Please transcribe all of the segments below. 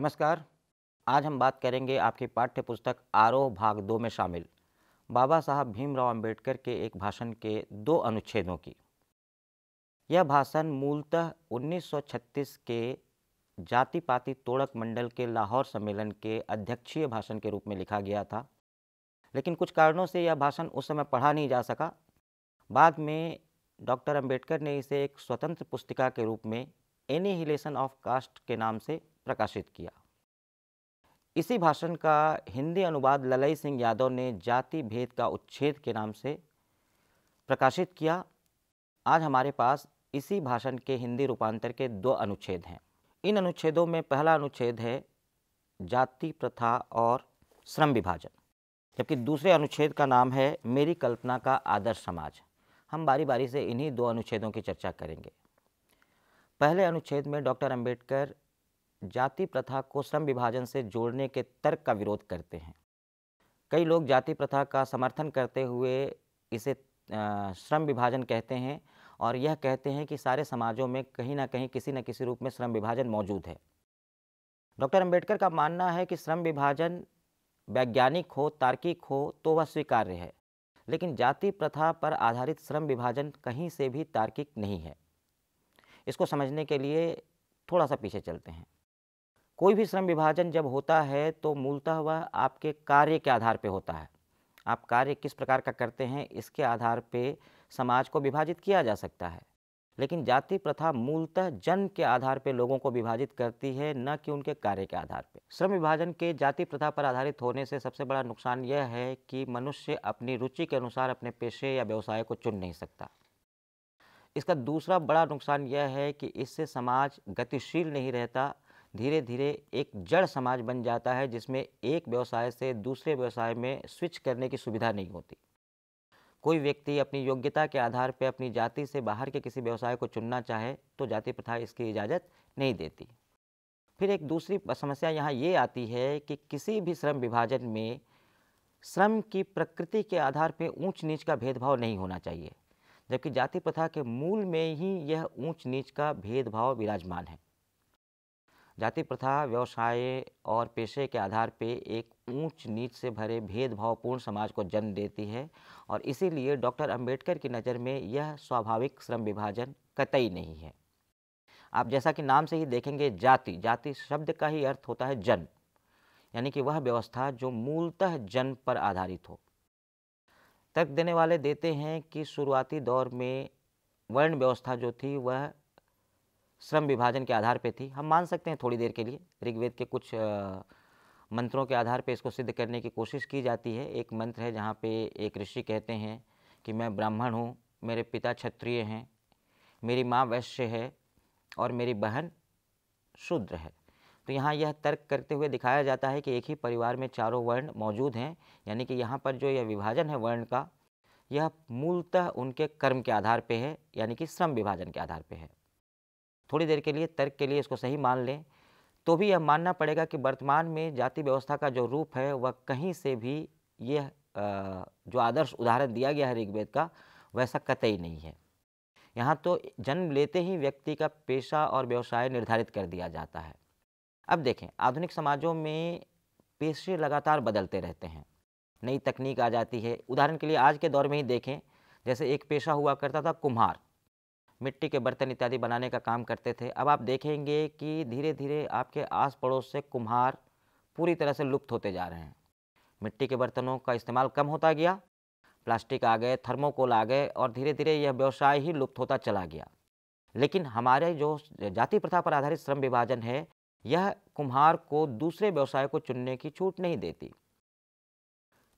नमस्कार आज हम बात करेंगे आपकी पाठ्य पुस्तक आरोह भाग दो में शामिल बाबा साहब भीमराव अंबेडकर के एक भाषण के दो अनुच्छेदों की यह भाषण मूलतः 1936 के जाति पाति तोड़क मंडल के लाहौर सम्मेलन के अध्यक्षीय भाषण के रूप में लिखा गया था लेकिन कुछ कारणों से यह भाषण उस समय पढ़ा नहीं जा सका बाद में डॉक्टर अंबेडकर ने इसे एक स्वतंत्र पुस्तिका के रूप में एनीहिलेशन ऑफ कास्ट के नाम से प्रकाशित किया इसी भाषण का हिंदी अनुवाद ललई सिंह यादव ने जाति भेद का उच्छेद के नाम से प्रकाशित किया आज हमारे पास इसी भाषण के हिंदी रूपांतर के दो अनुच्छेद हैं इन अनुच्छेदों में पहला अनुच्छेद है जाति प्रथा और श्रम विभाजन जबकि दूसरे अनुच्छेद का नाम है मेरी कल्पना का आदर्श समाज हम बारी बारी से इन्हीं दो अनुच्छेदों की चर्चा करेंगे पहले अनुच्छेद में डॉक्टर अंबेडकर जाति प्रथा को श्रम विभाजन से जोड़ने के तर्क का विरोध करते हैं कई लोग जाति प्रथा का समर्थन करते हुए इसे श्रम विभाजन कहते हैं और यह कहते हैं कि सारे समाजों में कहीं ना कहीं किसी न किसी रूप में श्रम विभाजन मौजूद है डॉक्टर अंबेडकर का मानना है कि श्रम विभाजन वैज्ञानिक हो तार्किक हो तो वह स्वीकार्य है लेकिन जाति प्रथा पर आधारित श्रम विभाजन कहीं से भी तार्किक नहीं है इसको समझने के लिए थोड़ा सा पीछे चलते हैं कोई भी श्रम विभाजन जब होता है तो मूलतः वह आपके कार्य के आधार पर होता है आप कार्य किस प्रकार का करते हैं इसके आधार पर समाज को विभाजित किया जा सकता है लेकिन जाति प्रथा मूलतः जन्म के आधार पर लोगों को विभाजित करती है न कि उनके कार्य के आधार पर श्रम विभाजन के जाति प्रथा पर आधारित होने से सबसे बड़ा नुकसान यह है कि मनुष्य अपनी रुचि के अनुसार अपने पेशे या व्यवसाय को चुन नहीं सकता इसका दूसरा बड़ा नुकसान यह है कि इससे समाज गतिशील नहीं रहता धीरे धीरे एक जड़ समाज बन जाता है जिसमें एक व्यवसाय से दूसरे व्यवसाय में स्विच करने की सुविधा नहीं होती कोई व्यक्ति अपनी योग्यता के आधार पर अपनी जाति से बाहर के किसी व्यवसाय को चुनना चाहे तो जाति प्रथा इसकी इजाज़त नहीं देती फिर एक दूसरी समस्या यहाँ ये आती है कि किसी भी श्रम विभाजन में श्रम की प्रकृति के आधार पर ऊंच नीच का भेदभाव नहीं होना चाहिए जबकि जाति प्रथा के मूल में ही यह ऊंच नीच का भेदभाव विराजमान है जाति प्रथा व्यवसाय और पेशे के आधार पर एक ऊंच नीच से भरे भेदभावपूर्ण समाज को जन्म देती है और इसीलिए डॉक्टर अंबेडकर की नज़र में यह स्वाभाविक श्रम विभाजन कतई नहीं है आप जैसा कि नाम से ही देखेंगे जाति जाति शब्द का ही अर्थ होता है जन्म यानी कि वह व्यवस्था जो मूलतः जन्म पर आधारित हो तर्क देने वाले देते हैं कि शुरुआती दौर में वर्ण व्यवस्था जो थी वह श्रम विभाजन के आधार पर थी हम मान सकते हैं थोड़ी देर के लिए ऋग्वेद के कुछ मंत्रों के आधार पर इसको सिद्ध करने की कोशिश की जाती है एक मंत्र है जहाँ पे एक ऋषि कहते हैं कि मैं ब्राह्मण हूँ मेरे पिता क्षत्रिय हैं मेरी माँ वैश्य है और मेरी बहन शूद्र है तो यहाँ यह तर्क करते हुए दिखाया जाता है कि एक ही परिवार में चारों वर्ण मौजूद हैं यानी कि यहाँ पर जो यह विभाजन है वर्ण का यह मूलतः उनके कर्म के आधार पर है यानी कि श्रम विभाजन के आधार पर है थोड़ी देर के लिए तर्क के लिए इसको सही मान लें तो भी यह मानना पड़ेगा कि वर्तमान में जाति व्यवस्था का जो रूप है वह कहीं से भी यह जो आदर्श उदाहरण दिया गया है ऋग्वेद का वैसा कतई नहीं है यहाँ तो जन्म लेते ही व्यक्ति का पेशा और व्यवसाय निर्धारित कर दिया जाता है अब देखें आधुनिक समाजों में पेशे लगातार बदलते रहते हैं नई तकनीक आ जाती है उदाहरण के लिए आज के दौर में ही देखें जैसे एक पेशा हुआ करता था कुम्हार मिट्टी के बर्तन इत्यादि बनाने का काम करते थे अब आप देखेंगे कि धीरे धीरे आपके आस पड़ोस से कुम्हार पूरी तरह से लुप्त होते जा रहे हैं मिट्टी के बर्तनों का इस्तेमाल कम होता गया प्लास्टिक आ गए थर्मोकोल आ गए और धीरे धीरे यह व्यवसाय ही लुप्त होता चला गया लेकिन हमारे जो जाति प्रथा पर आधारित श्रम विभाजन है यह कुम्हार को दूसरे व्यवसाय को चुनने की छूट नहीं देती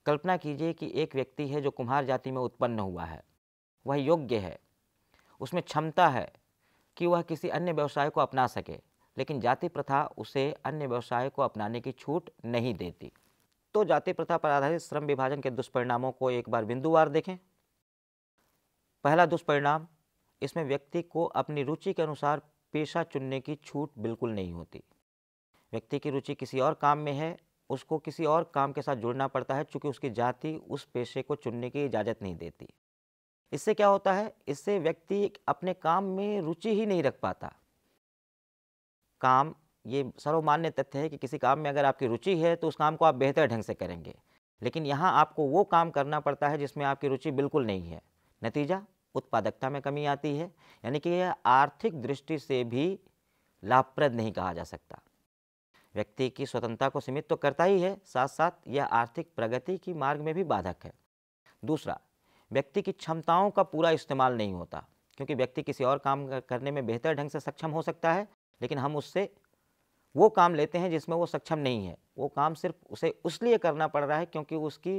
कल्पना कीजिए कि एक व्यक्ति है जो कुम्हार जाति में उत्पन्न हुआ है वह योग्य है उसमें क्षमता है कि वह किसी अन्य व्यवसाय को अपना सके लेकिन जाति प्रथा उसे अन्य व्यवसाय को अपनाने की छूट नहीं देती तो जाति प्रथा पर आधारित श्रम विभाजन के दुष्परिणामों को एक बार बिंदुवार देखें पहला दुष्परिणाम इसमें व्यक्ति को अपनी रुचि के अनुसार पेशा चुनने की छूट बिल्कुल नहीं होती व्यक्ति की रुचि किसी और काम में है उसको किसी और काम के साथ जुड़ना पड़ता है चूँकि उसकी जाति उस पेशे को चुनने की इजाज़त नहीं देती इससे क्या होता है इससे व्यक्ति अपने काम में रुचि ही नहीं रख पाता काम ये सर्वमान्य तथ्य है कि किसी काम में अगर आपकी रुचि है तो उस काम को आप बेहतर ढंग से करेंगे लेकिन यहाँ आपको वो काम करना पड़ता है जिसमें आपकी रुचि बिल्कुल नहीं है नतीजा उत्पादकता में कमी आती है यानी कि यह आर्थिक दृष्टि से भी लाभप्रद नहीं कहा जा सकता व्यक्ति की स्वतंत्रता को सीमित तो करता ही है साथ साथ यह आर्थिक प्रगति की मार्ग में भी बाधक है दूसरा व्यक्ति की क्षमताओं का पूरा इस्तेमाल नहीं होता क्योंकि व्यक्ति किसी और काम करने में बेहतर ढंग से सक्षम हो सकता है लेकिन हम उससे वो काम लेते हैं जिसमें वो सक्षम नहीं है वो काम सिर्फ उसे उस लिए करना पड़ रहा है क्योंकि उसकी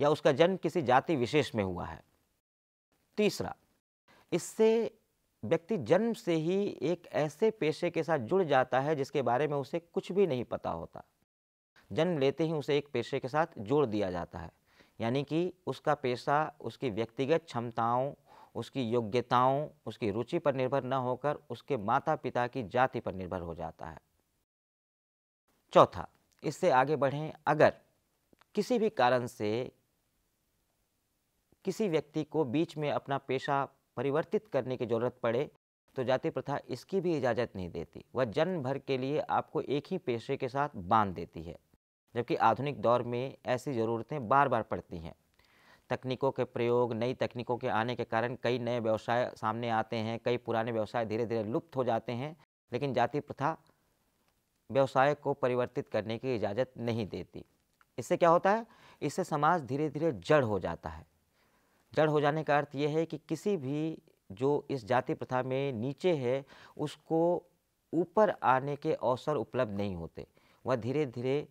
या उसका जन्म किसी जाति विशेष में हुआ है तीसरा इससे व्यक्ति जन्म से ही एक ऐसे पेशे के साथ जुड़ जाता है जिसके बारे में उसे कुछ भी नहीं पता होता जन्म लेते ही उसे एक पेशे के साथ जोड़ दिया जाता है यानी कि उसका पेशा उसकी व्यक्तिगत क्षमताओं उसकी योग्यताओं उसकी रुचि पर निर्भर न होकर उसके माता पिता की जाति पर निर्भर हो जाता है चौथा इससे आगे बढ़ें अगर किसी भी कारण से किसी व्यक्ति को बीच में अपना पेशा परिवर्तित करने की ज़रूरत पड़े तो जाति प्रथा इसकी भी इजाज़त नहीं देती वह जन्म भर के लिए आपको एक ही पेशे के साथ बांध देती है जबकि आधुनिक दौर में ऐसी ज़रूरतें बार बार पड़ती हैं तकनीकों के प्रयोग नई तकनीकों के आने के कारण कई नए व्यवसाय सामने आते हैं कई पुराने व्यवसाय धीरे धीरे लुप्त हो जाते हैं लेकिन जाति प्रथा व्यवसाय को परिवर्तित करने की इजाज़त नहीं देती इससे क्या होता है इससे समाज धीरे धीरे जड़ हो जाता है जड़ हो जाने का अर्थ ये है कि किसी भी जो इस जाति प्रथा में नीचे है उसको ऊपर आने के अवसर उपलब्ध नहीं होते वह धीरे धीरे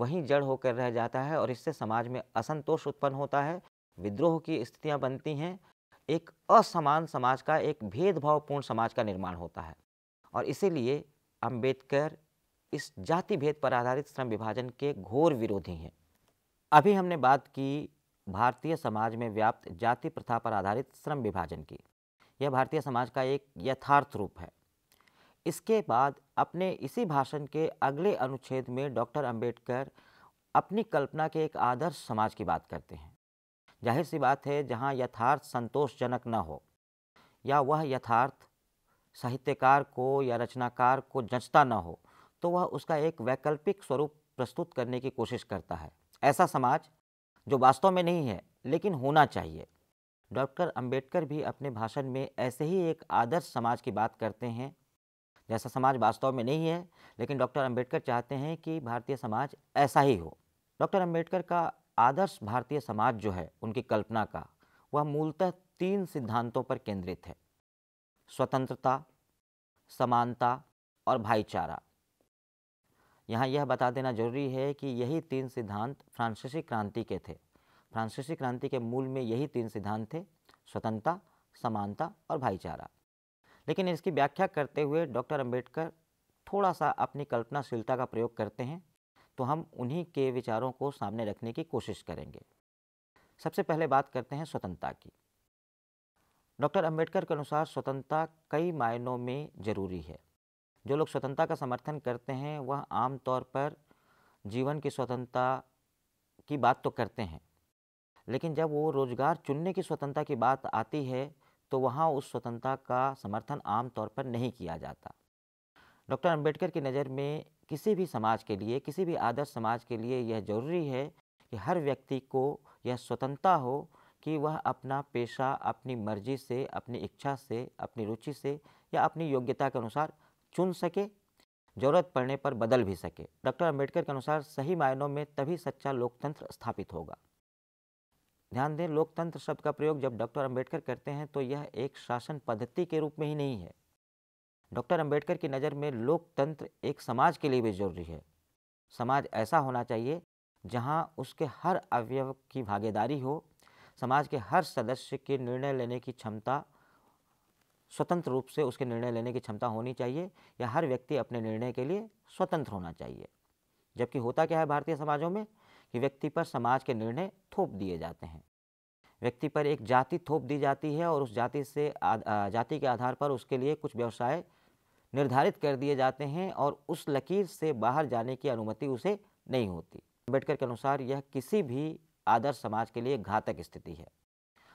वहीं जड़ होकर रह जाता है और इससे समाज में असंतोष उत्पन्न होता है विद्रोह की स्थितियाँ बनती हैं एक असमान समाज का एक भेदभावपूर्ण समाज का निर्माण होता है और इसीलिए अंबेडकर इस जाति भेद पर आधारित श्रम विभाजन के घोर विरोधी हैं अभी हमने बात की भारतीय समाज में व्याप्त जाति प्रथा पर आधारित श्रम विभाजन की यह भारतीय समाज का एक यथार्थ रूप है इसके बाद अपने इसी भाषण के अगले अनुच्छेद में डॉक्टर अंबेडकर अपनी कल्पना के एक आदर्श समाज की बात करते हैं जाहिर सी बात है जहाँ यथार्थ संतोषजनक न हो या वह यथार्थ साहित्यकार को या रचनाकार को जंचता न हो तो वह उसका एक वैकल्पिक स्वरूप प्रस्तुत करने की कोशिश करता है ऐसा समाज जो वास्तव में नहीं है लेकिन होना चाहिए डॉक्टर अंबेडकर भी अपने भाषण में ऐसे ही एक आदर्श समाज की बात करते हैं जैसा समाज वास्तव में नहीं है लेकिन डॉक्टर अंबेडकर चाहते हैं कि भारतीय समाज ऐसा ही हो डॉक्टर अंबेडकर का आदर्श भारतीय समाज जो है उनकी कल्पना का वह मूलतः तीन सिद्धांतों पर केंद्रित है स्वतंत्रता समानता और भाईचारा यहाँ यह बता देना जरूरी है कि यही तीन सिद्धांत फ्रांसीसी क्रांति के थे फ्रांसीसी क्रांति के मूल में यही तीन सिद्धांत थे स्वतंत्रता समानता और भाईचारा लेकिन इसकी व्याख्या करते हुए डॉक्टर अंबेडकर थोड़ा सा अपनी कल्पनाशीलता का प्रयोग करते हैं तो हम उन्हीं के विचारों को सामने रखने की कोशिश करेंगे सबसे पहले बात करते हैं स्वतंत्रता की डॉक्टर अंबेडकर के अनुसार स्वतंत्रता कई मायनों में ज़रूरी है जो लोग स्वतंत्रता का समर्थन करते हैं वह आमतौर पर जीवन की स्वतंत्रता की बात तो करते हैं लेकिन जब वो रोज़गार चुनने की स्वतंत्रता की बात आती है तो वहाँ उस स्वतंत्रता का समर्थन आमतौर पर नहीं किया जाता डॉक्टर अंबेडकर की नज़र में किसी भी समाज के लिए किसी भी आदर्श समाज के लिए यह जरूरी है कि हर व्यक्ति को यह स्वतंत्रता हो कि वह अपना पेशा अपनी मर्जी से अपनी इच्छा से अपनी रुचि से या अपनी योग्यता के अनुसार चुन सके ज़रूरत पड़ने पर बदल भी सके डॉक्टर अंबेडकर के अनुसार सही मायनों में तभी सच्चा लोकतंत्र स्थापित होगा ध्यान दें लोकतंत्र शब्द का प्रयोग जब डॉक्टर अंबेडकर करते हैं तो यह एक शासन पद्धति के रूप में ही नहीं है डॉक्टर अंबेडकर की नज़र में लोकतंत्र एक समाज के लिए भी जरूरी है समाज ऐसा होना चाहिए जहां उसके हर अवयव की भागीदारी हो समाज के हर सदस्य के निर्णय लेने की क्षमता स्वतंत्र रूप से उसके निर्णय लेने की क्षमता होनी चाहिए या हर व्यक्ति अपने निर्णय के लिए स्वतंत्र होना चाहिए जबकि होता क्या है भारतीय समाजों में कि व्यक्ति पर समाज के निर्णय थोप दिए जाते हैं व्यक्ति पर एक जाति थोप दी जाती है और उस जाति से जाति के आधार पर उसके लिए कुछ व्यवसाय निर्धारित कर दिए जाते हैं और उस लकीर से बाहर जाने की अनुमति उसे नहीं होती अम्बेडकर के अनुसार यह किसी भी आदर्श समाज के लिए घातक स्थिति है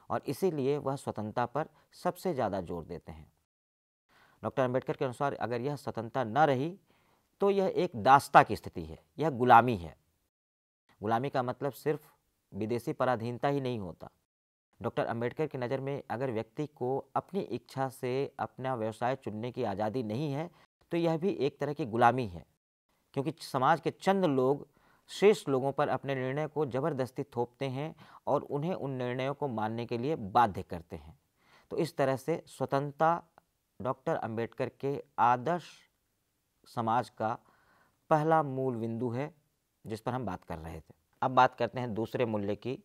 और इसीलिए वह स्वतंत्रता पर सबसे ज़्यादा जोर देते हैं डॉक्टर अम्बेडकर के अनुसार अगर यह स्वतंत्रता न रही तो यह एक दास्ता की स्थिति है यह गुलामी है गुलामी का मतलब सिर्फ विदेशी पराधीनता ही नहीं होता डॉक्टर अंबेडकर की नज़र में अगर व्यक्ति को अपनी इच्छा से अपना व्यवसाय चुनने की आज़ादी नहीं है तो यह भी एक तरह की गुलामी है क्योंकि समाज के चंद लोग शेष लोगों पर अपने निर्णय को ज़बरदस्ती थोपते हैं और उन्हें उन निर्णयों को मानने के लिए बाध्य करते हैं तो इस तरह से स्वतंत्रता डॉक्टर अंबेडकर के आदर्श समाज का पहला मूल बिंदु है जिस पर हम बात कर रहे थे अब बात करते हैं दूसरे मूल्य की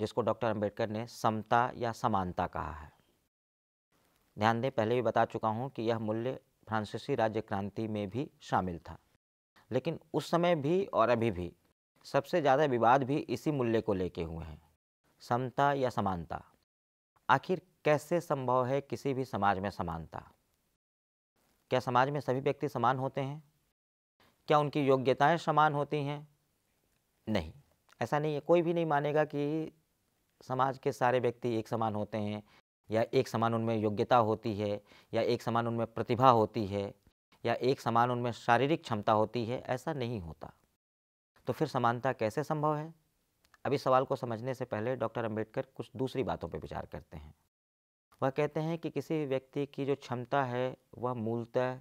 जिसको डॉक्टर अंबेडकर ने समता या समानता कहा है ध्यान दें पहले भी बता चुका हूँ कि यह मूल्य फ्रांसीसी राज्य क्रांति में भी शामिल था लेकिन उस समय भी और अभी भी सबसे ज़्यादा विवाद भी इसी मूल्य को लेके हुए हैं समता या समानता आखिर कैसे संभव है किसी भी समाज में समानता क्या समाज में सभी व्यक्ति समान होते हैं क्या उनकी योग्यताएं समान होती हैं नहीं ऐसा नहीं है कोई भी नहीं मानेगा कि समाज के सारे व्यक्ति एक समान होते हैं या एक समान उनमें योग्यता होती है या एक समान उनमें प्रतिभा होती है या एक समान उनमें शारीरिक क्षमता होती है ऐसा नहीं होता तो फिर समानता कैसे संभव है अभी सवाल को समझने से पहले डॉक्टर अंबेडकर कुछ दूसरी बातों पर विचार करते हैं वह कहते हैं कि किसी व्यक्ति की जो क्षमता है वह मूलतः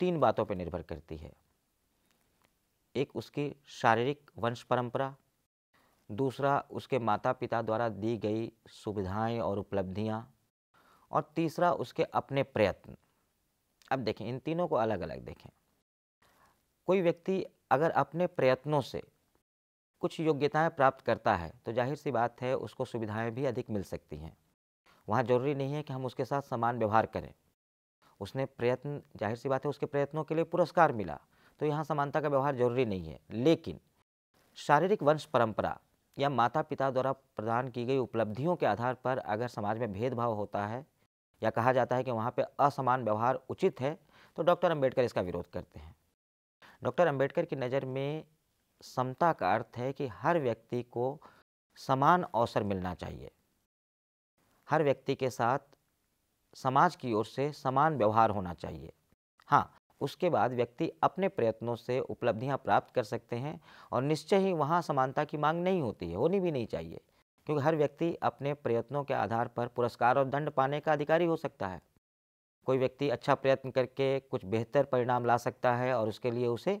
तीन बातों पर निर्भर करती है एक उसकी शारीरिक वंश परंपरा दूसरा उसके माता पिता द्वारा दी गई सुविधाएं और उपलब्धियां और तीसरा उसके अपने प्रयत्न अब देखें इन तीनों को अलग अलग देखें कोई व्यक्ति अगर अपने प्रयत्नों से कुछ योग्यताएं प्राप्त करता है तो जाहिर सी बात है उसको सुविधाएं भी अधिक मिल सकती हैं वहाँ जरूरी नहीं है कि हम उसके साथ समान व्यवहार करें उसने प्रयत्न जाहिर सी बात है उसके प्रयत्नों के लिए पुरस्कार मिला तो यहाँ समानता का व्यवहार जरूरी नहीं है लेकिन शारीरिक वंश परंपरा या माता पिता द्वारा प्रदान की गई उपलब्धियों के आधार पर अगर समाज में भेदभाव होता है या कहा जाता है कि वहाँ पर असमान व्यवहार उचित है तो डॉक्टर अम्बेडकर इसका विरोध करते हैं डॉक्टर अम्बेडकर की नज़र में समता का अर्थ है कि हर व्यक्ति को समान अवसर मिलना चाहिए हर व्यक्ति के साथ समाज की ओर से समान व्यवहार होना चाहिए हाँ उसके बाद व्यक्ति अपने प्रयत्नों से उपलब्धियां प्राप्त कर सकते हैं और निश्चय ही वहाँ समानता की मांग नहीं होती है होनी भी नहीं चाहिए क्योंकि हर व्यक्ति अपने प्रयत्नों के आधार पर पुरस्कार और दंड पाने का अधिकारी हो सकता है कोई व्यक्ति अच्छा प्रयत्न करके कुछ बेहतर परिणाम ला सकता है और उसके लिए उसे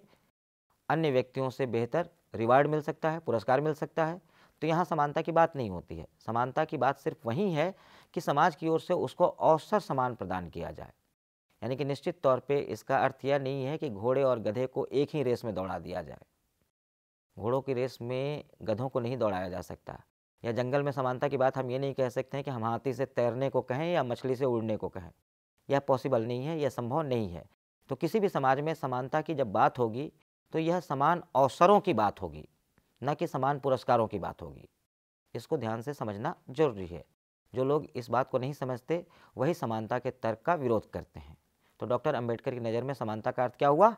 अन्य व्यक्तियों से बेहतर रिवार्ड मिल सकता है पुरस्कार मिल सकता है तो यहाँ समानता की बात नहीं होती है समानता की बात सिर्फ वही है कि समाज की ओर से उसको अवसर समान प्रदान किया जाए यानी कि निश्चित तौर पे इसका अर्थ यह नहीं है कि घोड़े और गधे को एक ही रेस में दौड़ा दिया जाए घोड़ों की रेस में गधों को नहीं दौड़ाया जा सकता या जंगल में समानता की बात हम ये नहीं कह सकते हैं कि हम हाथी से तैरने को कहें या मछली से उड़ने को कहें यह पॉसिबल नहीं है यह संभव नहीं है तो किसी भी समाज में समानता की जब बात होगी तो यह समान अवसरों की बात होगी न कि समान पुरस्कारों की बात होगी इसको ध्यान से समझना जरूरी है जो लोग इस बात को नहीं समझते वही समानता के तर्क का विरोध करते हैं तो डॉक्टर अंबेडकर की नज़र में समानता का अर्थ क्या हुआ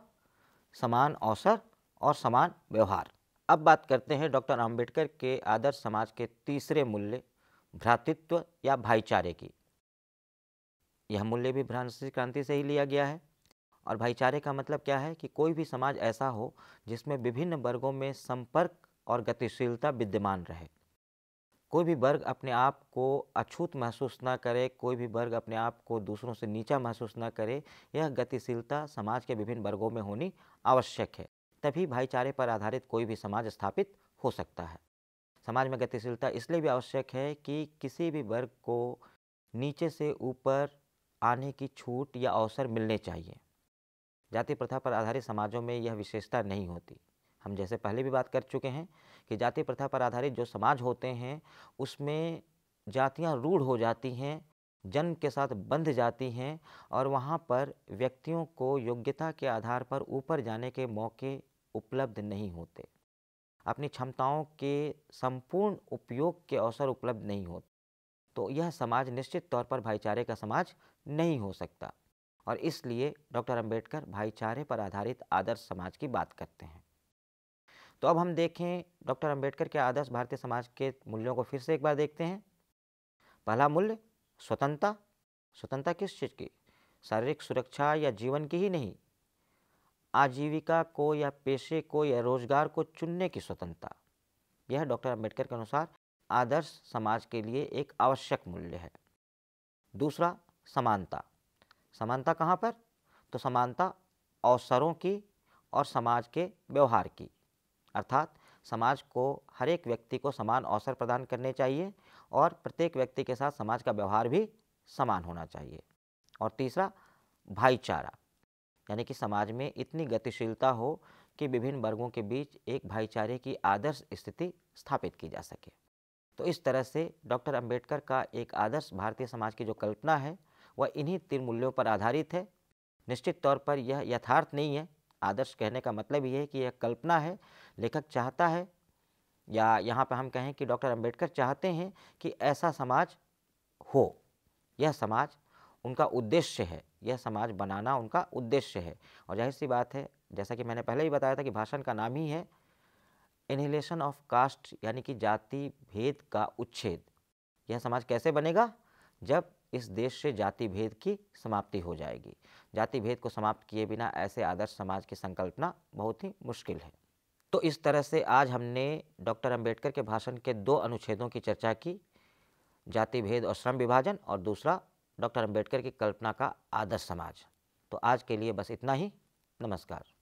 समान अवसर और समान व्यवहार अब बात करते हैं डॉक्टर अंबेडकर के आदर्श समाज के तीसरे मूल्य भ्रातृत्व या भाईचारे की यह मूल्य भी भ्रांसी क्रांति से ही लिया गया है और भाईचारे का मतलब क्या है कि कोई भी समाज ऐसा हो जिसमें विभिन्न वर्गों में संपर्क और गतिशीलता विद्यमान रहे कोई भी वर्ग अपने आप को अछूत महसूस ना करे कोई भी वर्ग अपने आप को दूसरों से नीचा महसूस ना करे यह गतिशीलता समाज के विभिन्न वर्गों में होनी आवश्यक है तभी भाईचारे पर आधारित कोई भी समाज स्थापित हो सकता है समाज में गतिशीलता इसलिए भी आवश्यक है कि किसी भी वर्ग को नीचे से ऊपर आने की छूट या अवसर मिलने चाहिए जाति प्रथा पर आधारित समाजों में यह विशेषता नहीं होती हम जैसे पहले भी बात कर चुके हैं कि जाति प्रथा पर आधारित जो समाज होते हैं उसमें जातियाँ रूढ़ हो जाती हैं जन्म के साथ बंध जाती हैं और वहाँ पर व्यक्तियों को योग्यता के आधार पर ऊपर जाने के मौके उपलब्ध नहीं होते अपनी क्षमताओं के संपूर्ण उपयोग के अवसर उपलब्ध नहीं होते तो यह समाज निश्चित तौर पर भाईचारे का समाज नहीं हो सकता और इसलिए डॉक्टर अंबेडकर भाईचारे पर आधारित आदर्श समाज की बात करते हैं तो अब हम देखें डॉक्टर अंबेडकर के आदर्श भारतीय समाज के मूल्यों को फिर से एक बार देखते हैं पहला मूल्य स्वतंत्रता स्वतंत्रता किस चीज़ की शारीरिक सुरक्षा या जीवन की ही नहीं आजीविका को या पेशे को या रोजगार को चुनने की स्वतंत्रता यह डॉक्टर अंबेडकर के अनुसार आदर्श समाज के लिए एक आवश्यक मूल्य है दूसरा समानता समानता कहाँ पर तो समानता अवसरों की और समाज के व्यवहार की अर्थात समाज को हर एक व्यक्ति को समान अवसर प्रदान करने चाहिए और प्रत्येक व्यक्ति के साथ समाज का व्यवहार भी समान होना चाहिए और तीसरा भाईचारा यानी कि समाज में इतनी गतिशीलता हो कि विभिन्न वर्गों के बीच एक भाईचारे की आदर्श स्थिति स्थापित की जा सके तो इस तरह से डॉक्टर अंबेडकर का एक आदर्श भारतीय समाज की जो कल्पना है वह इन्हीं तीन मूल्यों पर आधारित है निश्चित तौर पर यह यथार्थ नहीं है आदर्श कहने का मतलब ये है कि यह कल्पना है लेखक चाहता है या यहाँ पर हम कहें कि डॉक्टर अंबेडकर चाहते हैं कि ऐसा समाज हो यह समाज उनका उद्देश्य है यह समाज बनाना उनका उद्देश्य है और जाहिर सी बात है जैसा कि मैंने पहले ही बताया था कि भाषण का नाम ही है इनहेलेशन ऑफ कास्ट यानी कि जाति भेद का उच्छेद यह समाज कैसे बनेगा जब इस देश से जाति भेद की समाप्ति हो जाएगी जाति भेद को समाप्त किए बिना ऐसे आदर्श समाज की संकल्पना बहुत ही मुश्किल है तो इस तरह से आज हमने डॉक्टर अंबेडकर के भाषण के दो अनुच्छेदों की चर्चा की जाति भेद और श्रम विभाजन और दूसरा डॉक्टर अंबेडकर की कल्पना का आदर्श समाज तो आज के लिए बस इतना ही नमस्कार